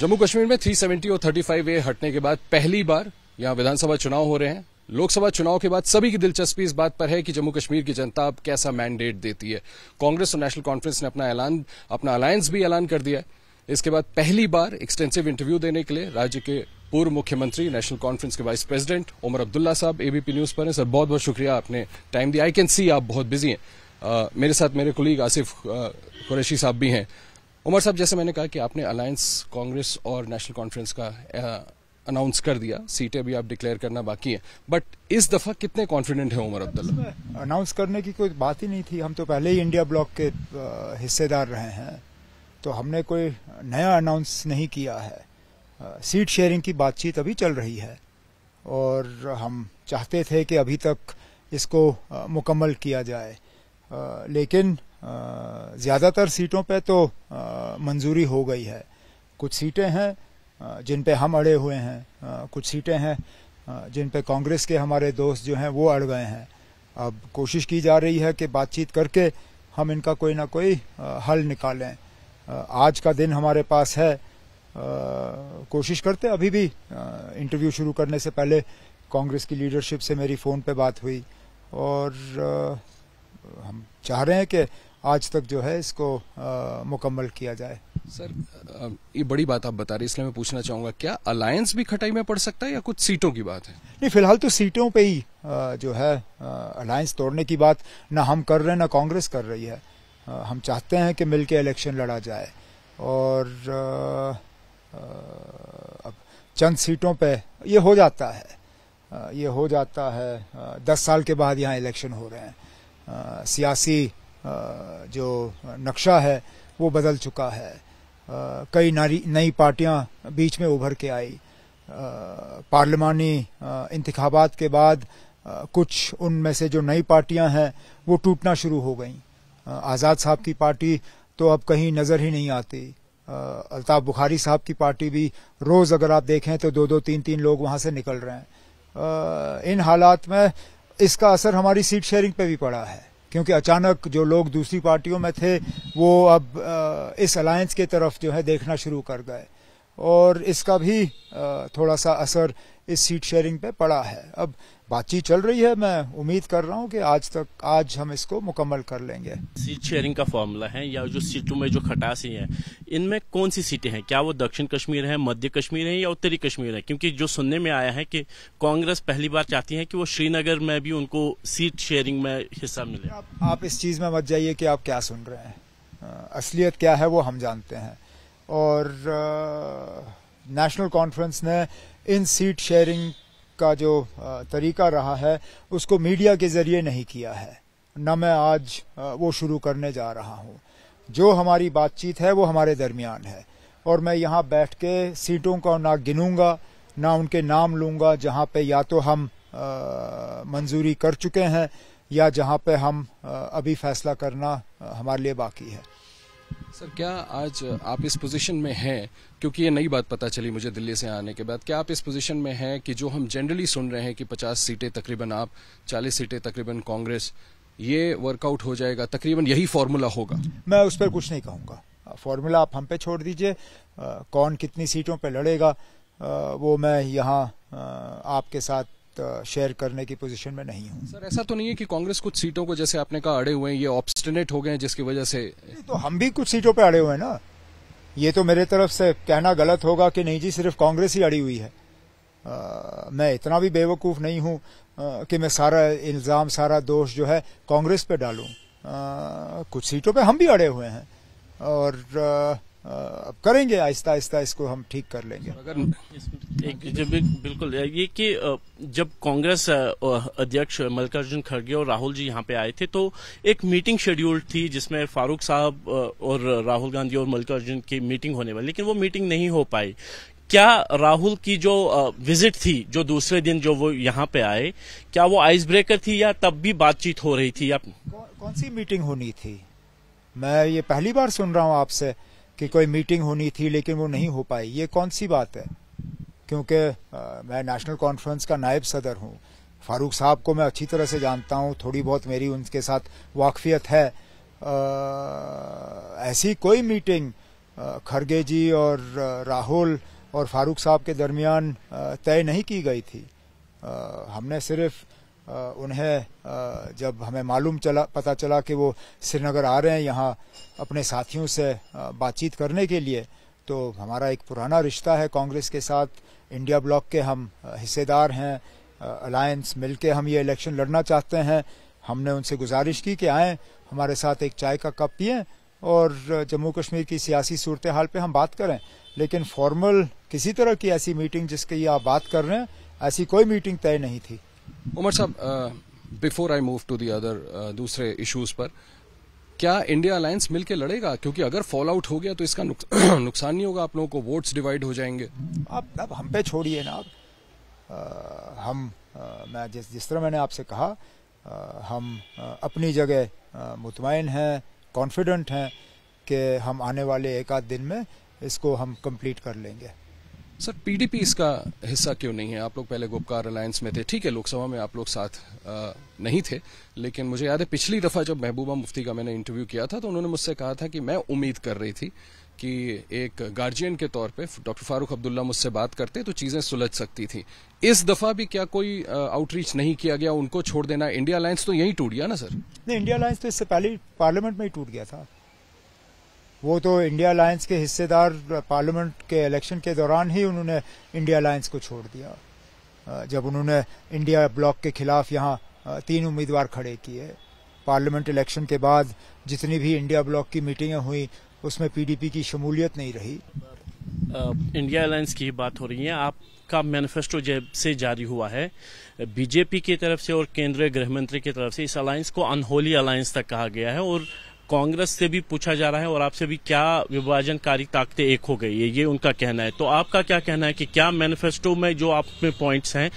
जम्मू कश्मीर में 370 और 35 ए हटने के बाद पहली बार यहां विधानसभा चुनाव हो रहे हैं लोकसभा चुनाव के बाद सभी की दिलचस्पी इस बात पर है कि जम्मू कश्मीर की जनता अब कैसा मैंडेट देती है कांग्रेस और नेशनल कॉन्फ्रेंस ने अपना ऐलान अपना अलायंस भी ऐलान कर दिया है इसके बाद पहली बार एक्सटेंसिव इंटरव्यू देने के लिए राज्य के पूर्व मुख्यमंत्री नेशनल कॉन्फ्रेंस के वाइस प्रेसिडेंट उमर अब्दुल्ला साहब एबीपी न्यूज पर हैं सर बहुत बहुत शुक्रिया आपने टाइम दिया आई कैन सी आप बहुत बिजी हैं मेरे साथ मेरे कुलीग आसिफ कुरैशी साहब भी हैं उमर साहब जैसे मैंने कहा कि आपने अलायंस कांग्रेस और नेशनल कॉन्फ्रेंस का अनाउंस कर दिया सीटें भी आप डिक्लेयर करना बाकी है बट इस दफा कितने कॉन्फिडेंट है उमर अब्दुल्ला अनाउंस करने की कोई बात ही नहीं थी हम तो पहले ही इंडिया ब्लॉक के हिस्सेदार रहे हैं तो हमने कोई नया अनाउंस नहीं किया है सीट शेयरिंग की बातचीत अभी चल रही है और हम चाहते थे कि अभी तक इसको मुकम्मल किया जाए लेकिन ज़्यादातर सीटों पे तो मंजूरी हो गई है कुछ सीटें हैं जिन पे हम अड़े हुए हैं कुछ सीटें हैं जिन पे कांग्रेस के हमारे दोस्त जो हैं वो अड़ गए हैं अब कोशिश की जा रही है कि बातचीत करके हम इनका कोई ना कोई हल निकालें आज का दिन हमारे पास है कोशिश करते अभी भी इंटरव्यू शुरू करने से पहले कांग्रेस की लीडरशिप से मेरी फ़ोन पे बात हुई और हम चाह रहे हैं कि आज तक जो है इसको मुकम्मल किया जाए सर ये बड़ी बात आप बता रहे इसलिए मैं पूछना चाहूंगा क्या अलायंस भी खटाई में पड़ सकता है या कुछ सीटों की बात है नहीं फिलहाल तो सीटों पे ही जो है अलायंस तोड़ने की बात ना हम कर रहे हैं ना कांग्रेस कर रही है हम चाहते हैं कि मिलके इलेक्शन लड़ा जाए और अब चंद सीटों पे ये हो जाता है ये हो जाता है दस साल के बाद यहाँ इलेक्शन हो रहे हैं सियासी जो नक्शा है वो बदल चुका है कई नारी नई पार्टियां बीच में उभर के आई पार्लियामानी इंतबात के बाद कुछ उनमें से जो नई पार्टियां हैं वो टूटना शुरू हो गई आज़ाद साहब की पार्टी तो अब कहीं नज़र ही नहीं आती अल्ताफ बुखारी साहब की पार्टी भी रोज़ अगर आप देखें तो दो दो तीन तीन लोग वहाँ से निकल रहे हैं इन हालात में इसका असर हमारी सीट शेयरिंग पे भी पड़ा है क्योंकि अचानक जो लोग दूसरी पार्टियों में थे वो अब इस अलायंस के तरफ जो है देखना शुरू कर गए और इसका भी थोड़ा सा असर इस सीट शेयरिंग पे पड़ा है अब बातचीत चल रही है मैं उम्मीद कर रहा हूँ कि आज तक आज हम इसको मुकम्मल कर लेंगे सीट शेयरिंग का फॉर्मूला है या जो सीटों में जो खटासी है इनमें कौन सी सीटें हैं क्या वो दक्षिण कश्मीर है मध्य कश्मीर है या उत्तरी कश्मीर है क्योंकि जो सुनने में आया है कि कांग्रेस पहली बार चाहती है कि वो श्रीनगर में भी उनको सीट शेयरिंग में हिस्सा मिले आप, आप इस चीज में मत जाइए कि आप क्या सुन रहे हैं असलियत क्या है वो हम जानते हैं और नेशनल कॉन्फ्रेंस ने इन सीट शेयरिंग का जो तरीका रहा है उसको मीडिया के जरिए नहीं किया है न मैं आज वो शुरू करने जा रहा हूँ जो हमारी बातचीत है वो हमारे दरमियान है और मैं यहाँ बैठ के सीटों को ना गिनूंगा ना उनके नाम लूंगा जहाँ पे या तो हम आ, मंजूरी कर चुके हैं या जहाँ पे हम आ, अभी फैसला करना आ, हमारे लिए बाकी है सर क्या आज आप इस पोजीशन में हैं क्योंकि ये नई बात पता चली मुझे दिल्ली से आने के बाद क्या आप इस पोजीशन में हैं कि जो हम जनरली सुन रहे हैं कि 50 सीटें तकरीबन आप 40 सीटें तकरीबन कांग्रेस ये वर्कआउट हो जाएगा तकरीबन यही फार्मूला होगा मैं उस पर कुछ नहीं कहूँगा फार्मूला आप हम पे छोड़ दीजिए कौन कितनी सीटों पर लड़ेगा आ, वो मैं यहाँ आपके साथ शेयर करने की पोजीशन में नहीं हूँ सर ऐसा तो नहीं है कि कांग्रेस कुछ सीटों को जैसे आपने कहा अड़े हुए हैं ये ऑब्स्टिनेट हो गए हैं जिसकी वजह से तो हम भी कुछ सीटों पर अड़े हुए हैं ना ये तो मेरे तरफ से कहना गलत होगा कि नहीं जी सिर्फ कांग्रेस ही अड़ी हुई है आ, मैं इतना भी बेवकूफ नहीं हूँ कि मैं सारा इल्जाम सारा दोष जो है कांग्रेस पे डालू कुछ सीटों पर हम भी अड़े हुए हैं और आ, अब करेंगे आहिस्ता आहिस्ता इसको हम ठीक कर लेंगे जब बिल्कुल ये कि जब कांग्रेस अध्यक्ष मल्लिकार्जुन खड़गे और राहुल जी यहाँ पे आए थे तो एक मीटिंग शेड्यूल्ड थी जिसमें फारूक साहब और राहुल गांधी और मल्लिकार्जुन की मीटिंग होने वाली लेकिन वो मीटिंग नहीं हो पाई क्या राहुल की जो विजिट थी जो दूसरे दिन जो वो यहाँ पे आए क्या वो आइस ब्रेकर थी या तब भी बातचीत हो रही थी या कौन सी मीटिंग होनी थी मैं ये पहली बार सुन रहा हूँ आपसे कि कोई मीटिंग होनी थी लेकिन वो नहीं हो पाई ये कौन सी बात है क्योंकि मैं नेशनल कॉन्फ्रेंस का नायब सदर हूँ फारूक साहब को मैं अच्छी तरह से जानता हूँ थोड़ी बहुत मेरी उनके साथ वाकफियत है आ, ऐसी कोई मीटिंग खरगे जी और राहुल और फारूक साहब के दरमियान तय नहीं की गई थी आ, हमने सिर्फ उन्हें जब हमें मालूम चला पता चला कि वो श्रीनगर आ रहे हैं यहाँ अपने साथियों से बातचीत करने के लिए तो हमारा एक पुराना रिश्ता है कांग्रेस के साथ इंडिया ब्लॉक के हम हिस्सेदार हैं अलायंस मिलके हम ये इलेक्शन लड़ना चाहते हैं हमने उनसे गुजारिश की कि आए हमारे साथ एक चाय का कप पिए और जम्मू कश्मीर की सियासी सूरत हाल पर हम बात करें लेकिन फॉर्मल किसी तरह की ऐसी मीटिंग जिसकी आप बात कर रहे हैं ऐसी कोई मीटिंग तय नहीं थी उमर साहब before I move to the other दूसरे इश्यूज पर क्या इंडिया अलायंस मिलकर लड़ेगा क्योंकि अगर फॉल आउट हो गया तो इसका नुक, नुकसान नहीं होगा आप लोगों को वोट्स डिवाइड हो जाएंगे आप अब हम पे छोड़िए ना आप हम आ, मैं जिस जिस तरह मैंने आपसे कहा आ, हम आ, अपनी जगह मुतमिन हैं कॉन्फिडेंट हैं कि हम आने वाले एक आध दिन में इसको हम कंप्लीट कर लेंगे सर पीडीपी इसका हिस्सा क्यों नहीं है आप लोग पहले गुपकार अलायंस में थे ठीक है लोकसभा में आप लोग साथ आ, नहीं थे लेकिन मुझे याद है पिछली दफा जब महबूबा मुफ्ती का मैंने इंटरव्यू किया था तो उन्होंने मुझसे कहा था कि मैं उम्मीद कर रही थी कि एक गार्जियन के तौर पे डॉक्टर फारूक अब्दुल्ला मुझसे बात करते तो चीजें सुलझ सकती थी इस दफा भी क्या कोई आउटरीच नहीं किया गया उनको छोड़ देना इंडिया अलायंस तो यही टूट गया ना सर नहीं इंडिया अलायंस तो इससे पहले पार्लियामेंट में ही टूट गया था वो तो इंडिया अलायंस के हिस्सेदार पार्लियामेंट के इलेक्शन के दौरान ही उन्होंने इंडिया अलायंस को छोड़ दिया जब उन्होंने इंडिया ब्लॉक के खिलाफ यहाँ तीन उम्मीदवार खड़े किए पार्लियामेंट इलेक्शन के बाद जितनी भी इंडिया ब्लॉक की मीटिंगें हुई उसमें पीडीपी की शमूलियत नहीं रही इंडिया अलायंस की बात हो रही है आपका मैनिफेस्टो जब से जारी हुआ है बीजेपी की तरफ से और केंद्रीय गृह मंत्री की तरफ से इस अलायंस को अनहोली अलायंस तक कहा गया है और कांग्रेस से भी पूछा जा रहा है और आपसे भी क्या विभाजनकारी ताकतें एक हो गई है ये उनका कहना है तो आपका क्या कहना है कि क्या मैनिफेस्टो में जो आप में पॉइंट्स हैं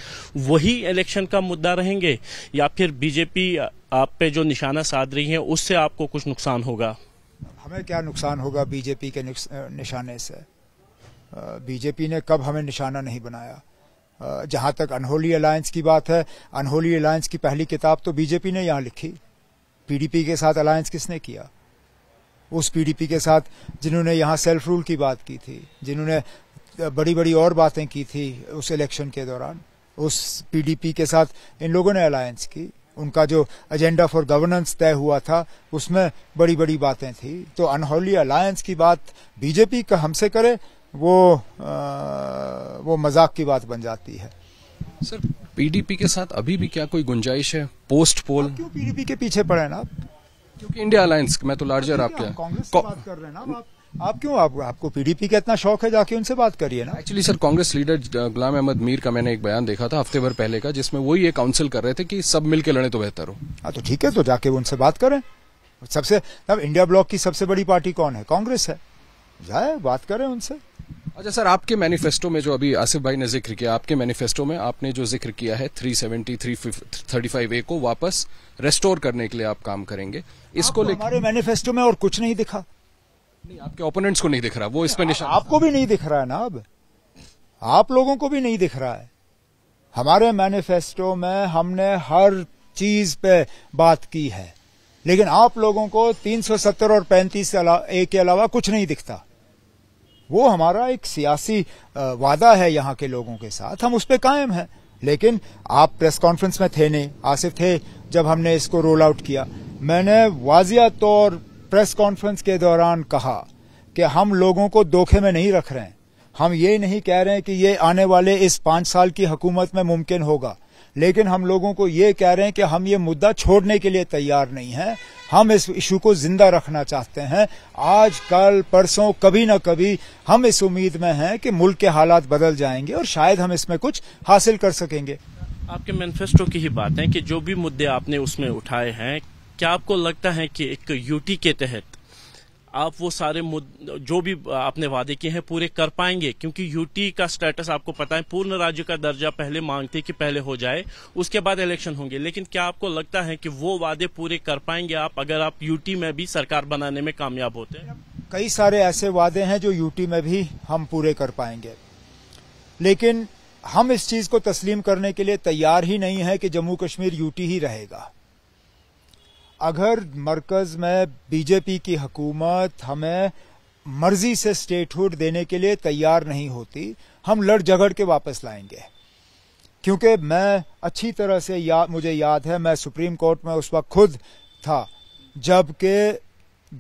वही इलेक्शन का मुद्दा रहेंगे या फिर बीजेपी आप पे जो निशाना साध रही है उससे आपको कुछ नुकसान होगा हमें क्या नुकसान होगा बीजेपी के निशाने से बीजेपी ने कब हमें निशाना नहीं बनाया जहां तक अनहोली अलायंस की बात है अनहोली अलायंस की पहली किताब तो बीजेपी ने यहाँ लिखी पीडीपी के साथ अलायंस किसने किया उस पीडीपी के साथ जिन्होंने यहाँ सेल्फ रूल की बात की थी जिन्होंने बड़ी बड़ी और बातें की थी उस इलेक्शन के दौरान उस पीडीपी के साथ इन लोगों ने अलायंस की उनका जो एजेंडा फॉर गवर्नेंस तय हुआ था उसमें बड़ी बड़ी बातें थी तो अनहोली अलायंस की बात बीजेपी का हमसे करे वो आ, वो मजाक की बात बन जाती है सर पीडीपी के साथ अभी भी क्या कोई गुंजाइश है पोस्ट पोल क्यों पीडीपी के पीछे पड़े ना क्योंकि इंडिया अलायंस मैं तो लार्जर आपके कांग्रेस कर रहे हैं ना आप आप क्यों आप, आपको पीडीपी का इतना शौक है जाके उनसे बात करिए ना actually sir Congress leader Ghulam Ahmad Mir का मैंने एक बयान देखा था हफ्ते भर पहले का जिसमें वो ये काउंसिल कर रहे थे कि सब मिलकर लड़े तो बेहतर हो हाँ तो ठीक है तो जाके उनसे बात करें सबसे तब इंडिया ब्लॉक की सबसे बड़ी पार्टी कौन है कांग्रेस है जाए बात करें उनसे अच्छा सर आपके मैनिफेस्टो में जो अभी आसिफ भाई ने जिक्र किया आपके मैनिफेस्टो में आपने जो जिक्र किया है 370, फाइव ए को वापस रेस्टोर करने के लिए आप काम करेंगे इसको हमारे मैनिफेस्टो में और कुछ नहीं दिखा नहीं आपके ओपोनेंट्स को नहीं दिख रहा वो इसमें निशान आपको भी नहीं दिख रहा है ना अब आप लोगों को भी नहीं दिख रहा है हमारे मैनिफेस्टो में हमने हर चीज पे बात की है लेकिन आप लोगों को 370 और 35 ए के अलावा कुछ नहीं दिखता वो हमारा एक सियासी वादा है यहाँ के लोगों के साथ हम उस पर कायम हैं लेकिन आप प्रेस कॉन्फ्रेंस में थे नहीं आसिफ थे जब हमने इसको रोल आउट किया मैंने वाजिया तौर प्रेस कॉन्फ्रेंस के दौरान कहा कि हम लोगों को धोखे में नहीं रख रहे हैं हम ये नहीं कह रहे हैं कि ये आने वाले इस पांच साल की हुकूमत में मुमकिन होगा लेकिन हम लोगों को ये कह रहे हैं कि हम ये मुद्दा छोड़ने के लिए तैयार नहीं हैं हम इस इशू को जिंदा रखना चाहते हैं आज कल परसों कभी ना कभी हम इस उम्मीद में हैं कि मुल्क के हालात बदल जाएंगे और शायद हम इसमें कुछ हासिल कर सकेंगे आपके मैनिफेस्टो की ही बात है कि जो भी मुद्दे आपने उसमें उठाए हैं क्या आपको लगता है कि एक यूटी के तहत आप वो सारे जो भी आपने वादे किए हैं पूरे कर पाएंगे क्योंकि यूटी का स्टेटस आपको पता है पूर्ण राज्य का दर्जा पहले मांगते कि पहले हो जाए उसके बाद इलेक्शन होंगे लेकिन क्या आपको लगता है कि वो वादे पूरे कर पाएंगे आप अगर आप यूटी में भी सरकार बनाने में कामयाब होते हैं कई सारे ऐसे वादे हैं जो यूटी में भी हम पूरे कर पाएंगे लेकिन हम इस चीज को तस्लीम करने के लिए तैयार ही नहीं है कि जम्मू कश्मीर यूटी ही रहेगा अगर मरकज में बीजेपी की हकूमत हमें मर्जी से स्टेटहुड देने के लिए तैयार नहीं होती हम लड़ झगड़ के वापस लाएंगे क्योंकि मैं अच्छी तरह से या, मुझे याद है मैं सुप्रीम कोर्ट में उस वक्त खुद था जबकि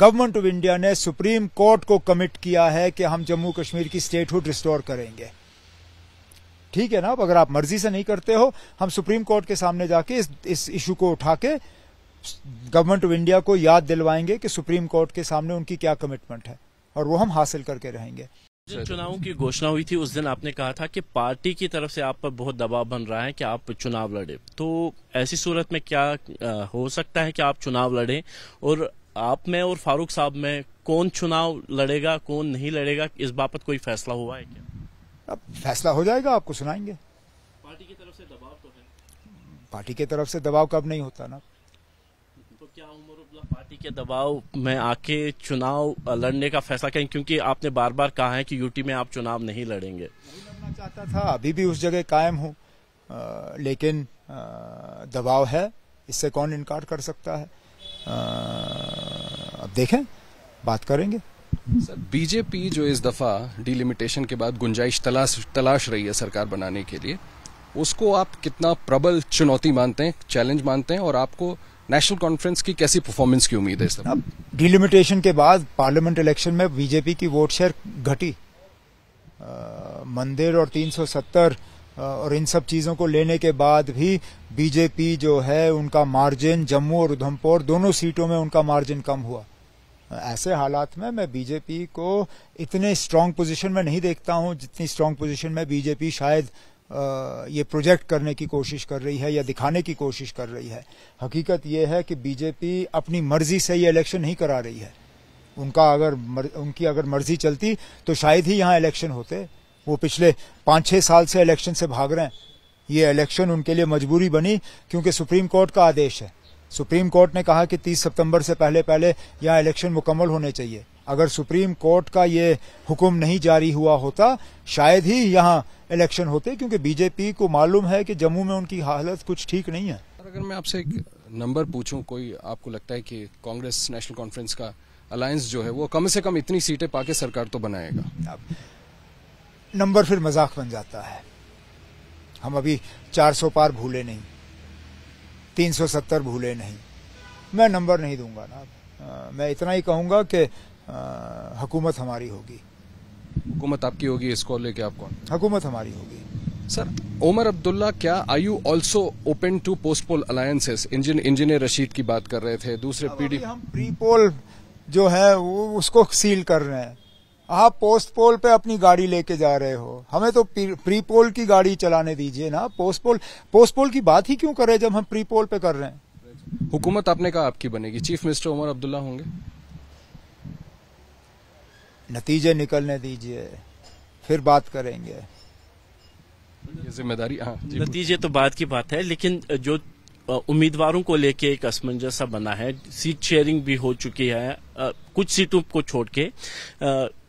गवर्नमेंट ऑफ इंडिया ने सुप्रीम कोर्ट को कमिट किया है कि हम जम्मू कश्मीर की स्टेटहुड रिस्टोर करेंगे ठीक है ना अगर आप मर्जी से नहीं करते हो हम सुप्रीम कोर्ट के सामने जाके इस इस इशू को उठा के गवर्नमेंट ऑफ इंडिया को याद दिलवाएंगे कि सुप्रीम कोर्ट के सामने उनकी क्या कमिटमेंट है और वो हम हासिल करके रहेंगे जिन चुनावों की घोषणा हुई थी उस दिन आपने कहा था कि पार्टी की तरफ से आप पर बहुत दबाव बन रहा है कि आप चुनाव लड़े तो ऐसी सूरत में क्या हो सकता है कि आप चुनाव लड़े और आप में और फारूक साहब में कौन चुनाव लड़ेगा कौन नहीं लड़ेगा इस बाबत कोई फैसला हुआ है क्या अब फैसला हो जाएगा आपको सुनाएंगे पार्टी की तरफ से दबाव तो है पार्टी की तरफ से दबाव कब नहीं होता ना पार्टी के दबाव में आके चुनाव लड़ने का फैसला करें क्योंकि आपने बार बार कहा है कि यूटी में आप चुनाव नहीं लड़ेंगे लड़ना चाहता था अभी भी उस जगह कायम हूँ लेकिन आ, दबाव है इससे कौन इनकार कर सकता है आ, अब देखें बात करेंगे सर बीजेपी जो इस दफा डिलिमिटेशन के बाद गुंजाइश तलाश तलाश रही है सरकार बनाने के लिए उसको आप कितना प्रबल चुनौती मानते हैं चैलेंज मानते हैं और आपको नेशनल कॉन्फ्रेंस की कैसी परफॉर्मेंस की उम्मीद है इस अब डिलिमिटेशन के बाद पार्लियामेंट इलेक्शन में बीजेपी की वोट शेयर घटी मंदिर और 370 और इन सब चीजों को लेने के बाद भी बीजेपी जो है उनका मार्जिन जम्मू और उधमपुर दोनों सीटों में उनका मार्जिन कम हुआ ऐसे हालात में मैं बीजेपी को इतने स्ट्रांग पोजीशन में नहीं देखता हूं जितनी स्ट्रांग पोजीशन में बीजेपी शायद ये प्रोजेक्ट करने की कोशिश कर रही है या दिखाने की कोशिश कर रही है हकीकत यह है कि बीजेपी अपनी मर्जी से ये इलेक्शन नहीं करा रही है उनका अगर मर, उनकी अगर मर्जी चलती तो शायद ही यहाँ इलेक्शन होते वो पिछले पाँच छः साल से इलेक्शन से भाग रहे हैं ये इलेक्शन उनके लिए मजबूरी बनी क्योंकि सुप्रीम कोर्ट का आदेश है सुप्रीम कोर्ट ने कहा कि 30 सितंबर से पहले पहले यहाँ इलेक्शन मुकम्मल होने चाहिए अगर सुप्रीम कोर्ट का ये हुक्म नहीं जारी हुआ होता शायद ही यहाँ इलेक्शन होते क्योंकि बीजेपी को मालूम है कि जम्मू में उनकी हालत कुछ ठीक नहीं है अगर मैं आपसे एक नंबर पूछूं कोई आपको लगता है कि कांग्रेस नेशनल कॉन्फ्रेंस का अलायंस जो है वो कम से कम इतनी सीटें पाके सरकार तो बनाएगा नंबर फिर मजाक बन जाता है हम अभी 400 पार भूले नहीं 370 भूले नहीं मैं नंबर नहीं दूंगा ना मैं इतना ही कहूंगा कि हकूमत हमारी होगी हुकूमत आपकी होगी इसको लेके आप कौन हुकूमत हमारी होगी सर ओमर अब्दुल्ला क्या are you also open to post poll alliances engineer Rashid की बात कर रहे थे दूसरे पीढ़ी हम प्री पोल जो है वो उसको सील कर रहे हैं आप पोस्ट पोल पे अपनी गाड़ी लेके जा रहे हो हमें तो प्री पोल की गाड़ी चलाने दीजिए ना पोस्ट पोल पोस्ट पोल की बात ही क्यों कर रहे हैं जब हम प्री पोल पे कर रहे हैं हुकूमत आपने कहा आपकी बनेगी चीफ मिनिस्टर उमर अब्दुल्ला होंगे नतीजे निकलने दीजिए फिर बात करेंगे जिम्मेदारी हाँ, नतीजे तो बाद की बात है लेकिन जो उम्मीदवारों को लेके एक असमंजसा बना है सीट शेयरिंग भी हो चुकी है कुछ सीटों को छोड़ के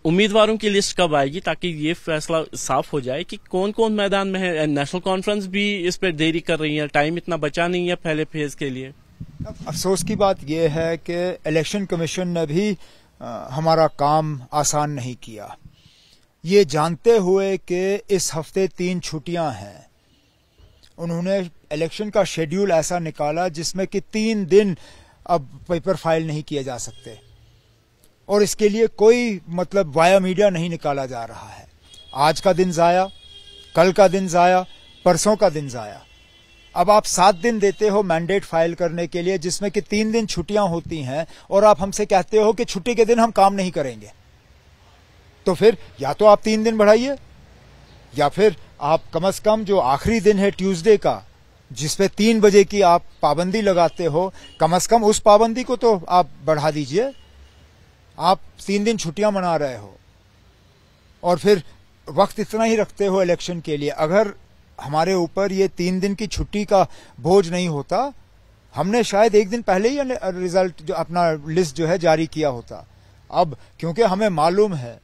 उम्मीदवारों की लिस्ट कब आएगी ताकि ये फैसला साफ हो जाए कि कौन कौन मैदान में है नेशनल कॉन्फ्रेंस भी इस पर देरी कर रही है टाइम इतना बचा नहीं है पहले फेज के लिए अफसोस की बात यह है कि इलेक्शन कमीशन ने भी हमारा काम आसान नहीं किया ये जानते हुए कि इस हफ्ते तीन छुट्टियां हैं उन्होंने इलेक्शन का शेड्यूल ऐसा निकाला जिसमें कि तीन दिन अब पेपर फाइल नहीं किए जा सकते और इसके लिए कोई मतलब वाया मीडिया नहीं निकाला जा रहा है आज का दिन ज़ाया कल का दिन ज़ाया परसों का दिन ज़ाया अब आप सात दिन देते हो मैंडेट फाइल करने के लिए जिसमें कि तीन दिन छुट्टियां होती हैं और आप हमसे कहते हो कि छुट्टी के दिन हम काम नहीं करेंगे तो फिर या तो आप तीन दिन बढ़ाइए या फिर आप कम से कम जो आखिरी दिन है ट्यूसडे का जिसपे तीन बजे की आप पाबंदी लगाते हो कम से कम उस पाबंदी को तो आप बढ़ा दीजिए आप तीन दिन छुट्टियां मना रहे हो और फिर वक्त इतना ही रखते हो इलेक्शन के लिए अगर हमारे ऊपर ये तीन दिन की छुट्टी का बोझ नहीं होता हमने शायद एक दिन पहले ही रिजल्ट जो अपना लिस्ट जो है जारी किया होता अब क्योंकि हमें मालूम है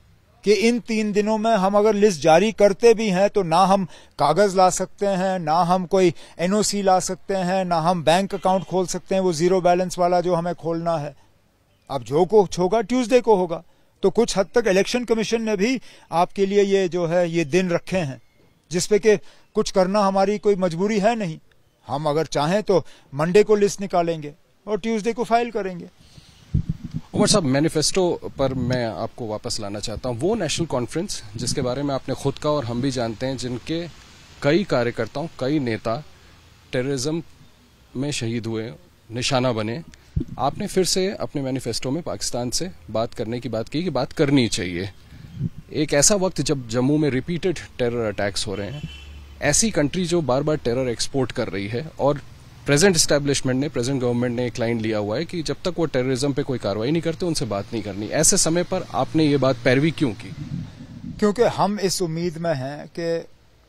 कि इन तीन दिनों में हम अगर लिस्ट जारी करते भी हैं तो ना हम कागज ला सकते हैं ना हम कोई एनओसी ला सकते हैं ना हम बैंक अकाउंट खोल सकते हैं वो जीरो बैलेंस वाला जो हमें खोलना है अब जो कुछ होगा ट्यूसडे को होगा तो कुछ हद तक इलेक्शन कमीशन ने भी आपके लिए ये जो है ये दिन रखे हैं जिसपे के कुछ करना हमारी कोई मजबूरी है नहीं हम अगर चाहें तो मंडे को लिस्ट निकालेंगे और ट्यूसडे को फाइल करेंगे उमर साहब मैनिफेस्टो पर मैं आपको वापस लाना चाहता हूं वो नेशनल कॉन्फ्रेंस जिसके बारे में आपने खुद का और हम भी जानते हैं जिनके कई कार्यकर्ताओं कई नेता टेररिज्म में शहीद हुए निशाना बने आपने फिर से अपने मैनिफेस्टो में पाकिस्तान से बात करने की बात की कि बात करनी चाहिए एक ऐसा वक्त जब जम्मू में रिपीटेड टेरर अटैक्स हो रहे हैं ऐसी कंट्री जो बार बार टेरर एक्सपोर्ट कर रही है और प्रेजेंट स्टैब्लिशमेंट ने प्रेजेंट गवर्नमेंट ने एक लाइन लिया हुआ है कि जब तक वो टेररिज्म पे कोई कार्रवाई नहीं करते उनसे बात नहीं करनी ऐसे समय पर आपने ये बात पैरवी क्यों की क्योंकि हम इस उम्मीद में हैं कि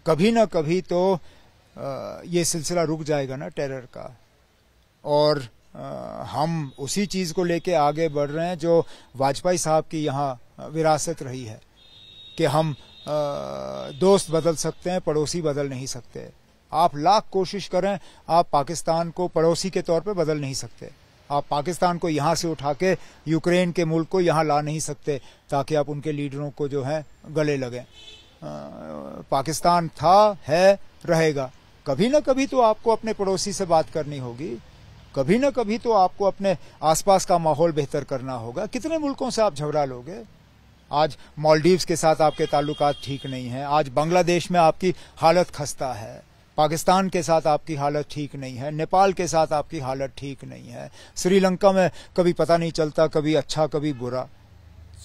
कभी ना कभी तो ये सिलसिला रुक जाएगा ना टेरर का और हम उसी चीज़ को लेके आगे बढ़ रहे हैं जो वाजपेयी साहब की यहाँ विरासत रही है कि हम दोस्त बदल सकते हैं पड़ोसी बदल नहीं सकते आप लाख कोशिश करें आप पाकिस्तान को पड़ोसी के तौर पे बदल नहीं सकते आप पाकिस्तान को यहाँ से उठा के यूक्रेन के मुल्क को यहाँ ला नहीं सकते ताकि आप उनके लीडरों को जो है गले लगे पाकिस्तान था है रहेगा कभी ना कभी तो आपको अपने पड़ोसी से बात करनी होगी कभी ना कभी तो आपको अपने आसपास का माहौल बेहतर करना होगा कितने मुल्कों से आप झगड़ा लोगे आज मालदीव्स के साथ आपके ताल्लुक ठीक नहीं है आज बांग्लादेश में आपकी हालत खस्ता है पाकिस्तान के साथ आपकी हालत ठीक नहीं है नेपाल के साथ आपकी हालत ठीक नहीं है श्रीलंका में कभी पता नहीं चलता कभी अच्छा कभी बुरा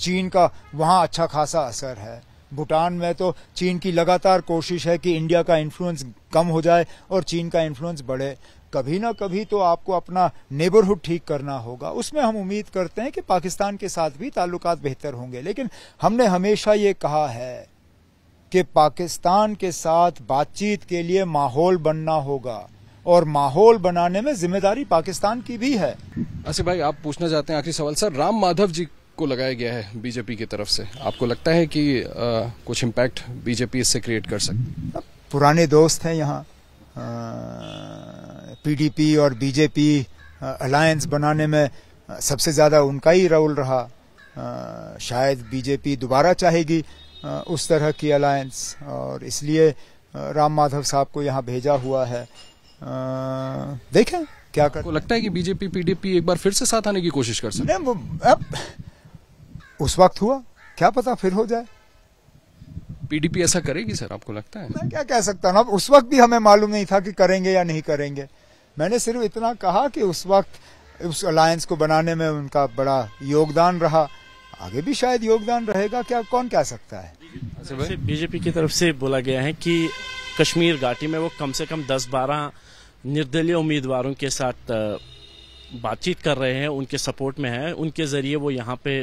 चीन का वहाँ अच्छा खासा असर है भूटान में तो चीन की लगातार कोशिश है कि इंडिया का इन्फ्लुएंस कम हो जाए और चीन का इन्फ्लुएंस बढ़े कभी ना कभी तो आपको अपना नेबरहुड ठीक करना होगा उसमें हम उम्मीद करते हैं कि पाकिस्तान के साथ भी ताल्लुक बेहतर होंगे लेकिन हमने हमेशा ये कहा है कि पाकिस्तान के साथ बातचीत के लिए माहौल बनना होगा और माहौल बनाने में जिम्मेदारी पाकिस्तान की भी है असि भाई आप पूछना चाहते हैं आखिरी सवाल सर राम माधव जी को लगाया गया है बीजेपी की तरफ से आपको लगता है कि आ, कुछ इम्पैक्ट बीजेपी इससे क्रिएट कर सकती पुराने दोस्त हैं यहाँ पीडीपी और बीजेपी अलायंस बनाने में सबसे ज़्यादा उनका ही रोल रहा शायद बीजेपी दोबारा चाहेगी उस तरह की अलायंस और इसलिए राम माधव साहब को यहाँ भेजा हुआ है देखें क्या कर लगता है कि बीजेपी पीडीपी एक बार फिर से साथ आने की कोशिश कर सकते अब उस वक्त हुआ क्या पता फिर हो जाए पीडीपी ऐसा करेगी सर आपको लगता है मैं क्या कह सकता हूँ अब उस वक्त भी हमें मालूम नहीं था कि करेंगे या नहीं करेंगे मैंने सिर्फ इतना कहा कि उस वक्त उस अलायंस को बनाने में उनका बड़ा योगदान रहा आगे भी शायद योगदान रहेगा क्या कौन कह सकता है बीजेपी अच्छा की तरफ से बोला गया है कि कश्मीर घाटी में वो कम से कम 10-12 निर्दलीय उम्मीदवारों के साथ बातचीत कर रहे हैं उनके सपोर्ट में है उनके जरिए वो यहाँ पे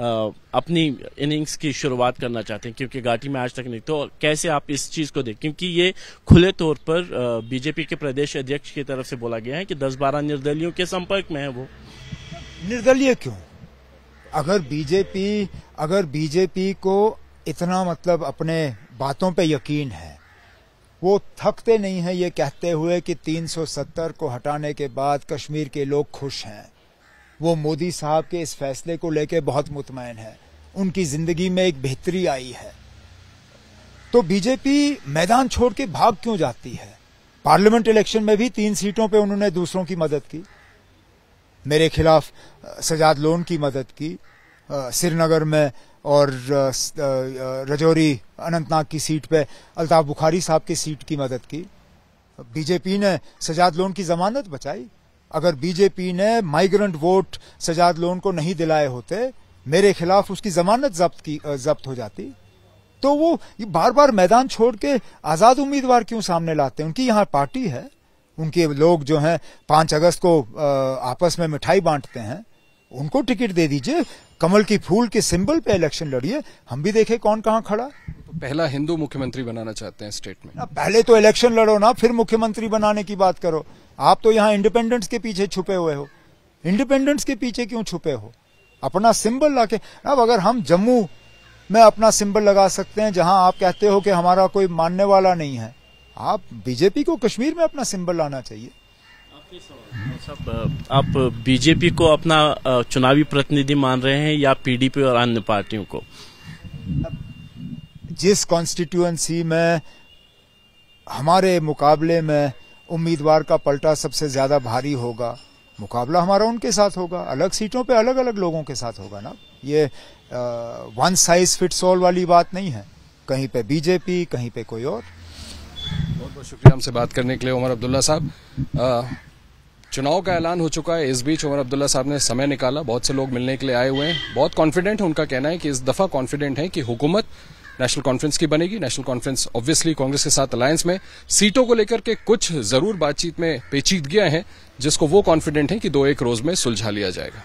अपनी इनिंग्स की शुरुआत करना चाहते हैं क्योंकि घाटी में आज तक नहीं तो कैसे आप इस चीज को देख क्योंकि ये खुले तौर पर बीजेपी के प्रदेश अध्यक्ष की तरफ से बोला गया है कि 10-12 निर्दलियों के संपर्क में है वो निर्दलीय क्यों अगर बीजेपी अगर बीजेपी को इतना मतलब अपने बातों पर यकीन है वो थकते नहीं है ये कहते हुए कि 370 को हटाने के बाद कश्मीर के लोग खुश हैं वो मोदी साहब के इस फैसले को लेकर बहुत मुतमैन है उनकी जिंदगी में एक बेहतरी आई है तो बीजेपी मैदान छोड़ के भाग क्यों जाती है पार्लियामेंट इलेक्शन में भी तीन सीटों पे उन्होंने दूसरों की मदद की मेरे खिलाफ सजाद लोन की मदद की श्रीनगर में और रजौरी अनंतनाग की सीट पे अल्ताफ बुखारी साहब की सीट की मदद की बीजेपी ने सजाद लोन की जमानत बचाई अगर बीजेपी ने माइग्रेंट वोट सजाद लोन को नहीं दिलाए होते मेरे खिलाफ उसकी जमानत जब्त की जब्त हो जाती तो वो बार बार मैदान छोड़ के आजाद उम्मीदवार क्यों सामने लाते हैं उनकी यहाँ पार्टी है उनके लोग जो हैं पांच अगस्त को आपस में मिठाई बांटते हैं उनको टिकट दे दीजिए कमल की फूल के सिंबल पे इलेक्शन लड़िए हम भी देखें कौन कहाँ खड़ा तो पहला हिंदू मुख्यमंत्री बनाना चाहते हैं स्टेट में पहले तो इलेक्शन लड़ो ना फिर मुख्यमंत्री बनाने की बात करो आप तो यहाँ इंडिपेंडेंस के पीछे छुपे हुए हो इंडिपेंडेंस के पीछे क्यों छुपे हो अपना सिंबल लाके अब अगर हम जम्मू में अपना सिंबल लगा सकते हैं जहां आप कहते हो कि हमारा कोई मानने वाला नहीं है आप बीजेपी को कश्मीर में अपना सिंबल लाना चाहिए सब आप बीजेपी को अपना चुनावी प्रतिनिधि मान रहे हैं या पीडीपी और अन्य पार्टियों को जिस कॉन्स्टिट्यूएंसी में हमारे मुकाबले में उम्मीदवार का पलटा सबसे ज्यादा भारी होगा मुकाबला हमारा उनके साथ होगा अलग सीटों पे अलग अलग लोगों के साथ होगा ना ये वन साइज फिट्स ऑल वाली बात नहीं है कहीं पे बीजेपी कहीं पे कोई और बहुत बहुत शुक्रिया हमसे बात करने के लिए उमर अब्दुल्ला साहब चुनाव का ऐलान हो चुका है इस बीच उमर अब्दुल्ला साहब ने समय निकाला बहुत से लोग मिलने के लिए आए हुए हैं बहुत कॉन्फिडेंट है उनका कहना है कि इस दफा कॉन्फिडेंट है कि हुकूमत नेशनल कॉन्फ्रेंस की बनेगी नेशनल कॉन्फ्रेंस ऑब्वियसली कांग्रेस के साथ अलायंस में सीटों को लेकर के कुछ जरूर बातचीत में पेचीदगियां हैं जिसको वो कॉन्फिडेंट हैं कि दो एक रोज में सुलझा लिया जाएगा